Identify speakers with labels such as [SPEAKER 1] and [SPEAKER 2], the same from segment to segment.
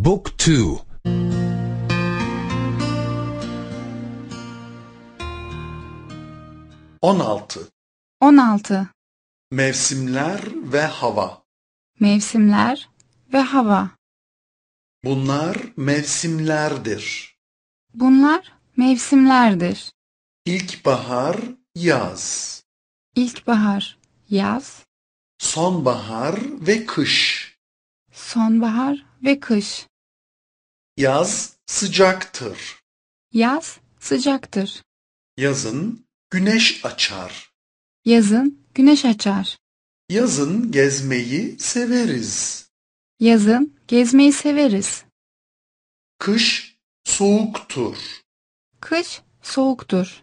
[SPEAKER 1] Book 2 16
[SPEAKER 2] 16
[SPEAKER 1] Mevsimler ve hava
[SPEAKER 2] Mevsimler ve hava
[SPEAKER 1] Bunlar mevsimlerdir.
[SPEAKER 2] Bunlar mevsimlerdir.
[SPEAKER 1] İlkbahar, yaz.
[SPEAKER 2] İlkbahar, yaz.
[SPEAKER 1] Sonbahar ve kış.
[SPEAKER 2] Sonbahar ve kış.
[SPEAKER 1] Yaz sıcaktır.
[SPEAKER 2] Yaz sıcaktır.
[SPEAKER 1] Yazın güneş açar.
[SPEAKER 2] Yazın güneş açar.
[SPEAKER 1] Yazın gezmeyi severiz.
[SPEAKER 2] Yazın gezmeyi severiz. Kış soğuktur. Kış soğuktur.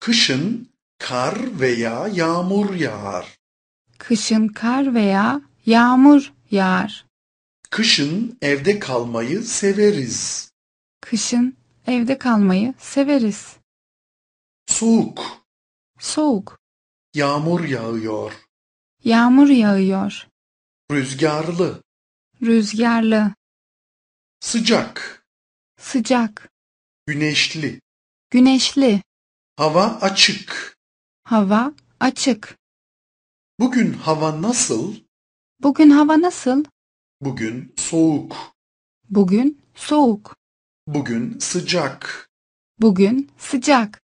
[SPEAKER 1] Kışın kar veya yağmur yağar.
[SPEAKER 2] Kışın kar veya yağmur yağar.
[SPEAKER 1] Kışın evde kalmayı severiz.
[SPEAKER 2] Kışın evde kalmayı severiz. Soğuk. Soğuk.
[SPEAKER 1] Yağmur yağıyor.
[SPEAKER 2] Yağmur yağıyor.
[SPEAKER 3] Rüzgarlı.
[SPEAKER 2] Rüzgarlı.
[SPEAKER 3] Sıcak.
[SPEAKER 2] Sıcak.
[SPEAKER 3] Güneşli.
[SPEAKER 1] Güneşli. Hava açık. Hava açık. Bugün hava nasıl?
[SPEAKER 2] Bugün hava nasıl?
[SPEAKER 1] Bugün soğuk.
[SPEAKER 2] Bugün soğuk.
[SPEAKER 1] Bugün sıcak.
[SPEAKER 2] Bugün
[SPEAKER 3] sıcak.